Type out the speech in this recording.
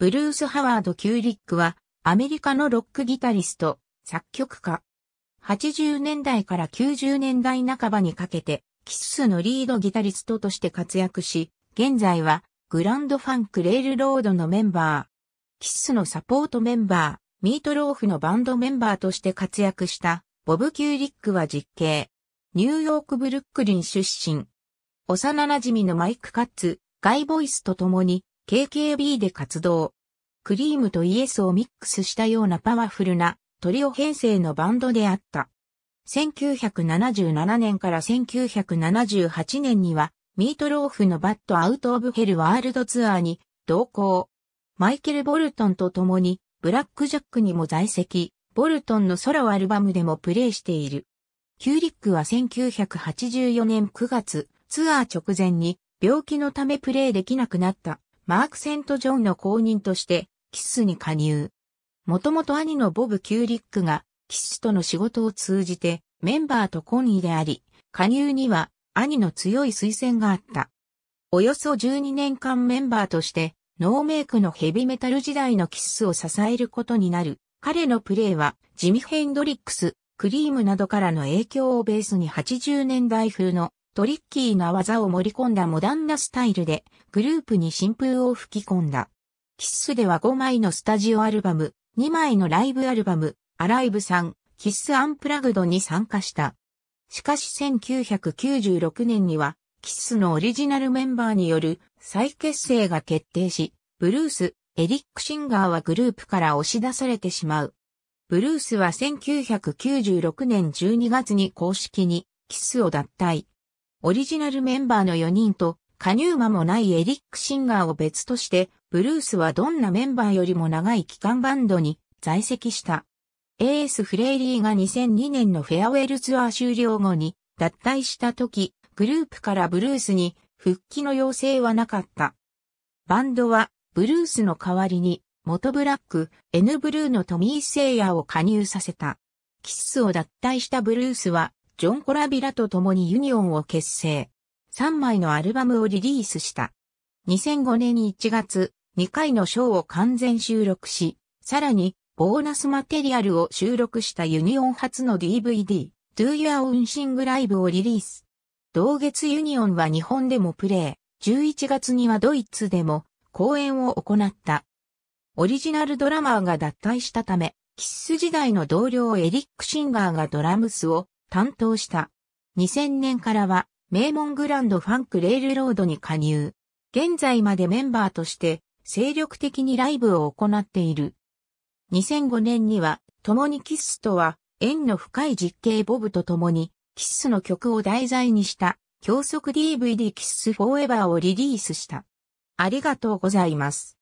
ブルース・ハワード・キューリックは、アメリカのロックギタリスト、作曲家。80年代から90年代半ばにかけて、キスのリードギタリストとして活躍し、現在は、グランドファンク・レールロードのメンバー。キスのサポートメンバー、ミートローフのバンドメンバーとして活躍した、ボブ・キューリックは実刑。ニューヨーク・ブルックリン出身。幼馴染のマイク・カッツ、ガイ・ボイスと共に、KKB で活動。クリームとイエスをミックスしたようなパワフルなトリオ編成のバンドであった。1977年から1978年には、ミートローフのバッドアウト・オブ・ヘルワールドツアーに同行。マイケル・ボルトンと共に、ブラック・ジャックにも在籍、ボルトンのソロアルバムでもプレイしている。キューリックは1984年9月、ツアー直前に病気のためプレイできなくなった。マーク・セント・ジョンの後任として、キッスに加入。もともと兄のボブ・キューリックが、キッスとの仕事を通じて、メンバーと懇意であり、加入には、兄の強い推薦があった。およそ12年間メンバーとして、ノーメイクのヘビメタル時代のキッスを支えることになる。彼のプレーは、ジミ・ヘンドリックス、クリームなどからの影響をベースに80年代風のトリッキーな技を盛り込んだモダンなスタイルで、グループに新風を吹き込んだ。キッスでは5枚のスタジオアルバム、2枚のライブアルバム、アライブさん、キッスアンプラグドに参加した。しかし1996年には、キッスのオリジナルメンバーによる再結成が決定し、ブルース、エリック・シンガーはグループから押し出されてしまう。ブルースは1996年12月に公式にキスを脱退。オリジナルメンバーの4人と、加入間もないエリック・シンガーを別として、ブルースはどんなメンバーよりも長い期間バンドに在籍した。AS フレイリーが2002年のフェアウェルツアー終了後に脱退した時、グループからブルースに復帰の要請はなかった。バンドはブルースの代わりに元ブラック N ブルーのトミー・セイヤーを加入させた。キッスを脱退したブルースはジョン・コラビラと共にユニオンを結成。3枚のアルバムをリリースした。2005年1月、2回のショーを完全収録し、さらに、ボーナスマテリアルを収録したユニオン初の DVD、Do Your Own Sing Live をリリース。同月ユニオンは日本でもプレイ、11月にはドイツでも公演を行った。オリジナルドラマーが脱退したため、キッス時代の同僚エリック・シンガーがドラムスを担当した。2000年からは、名門グランドファンクレールロードに加入。現在までメンバーとして、精力的にライブを行っている。2005年には、共にキッスとは、縁の深い実景ボブと共に、キッスの曲を題材にした、教則 DVD キッスフォーエバーをリリースした。ありがとうございます。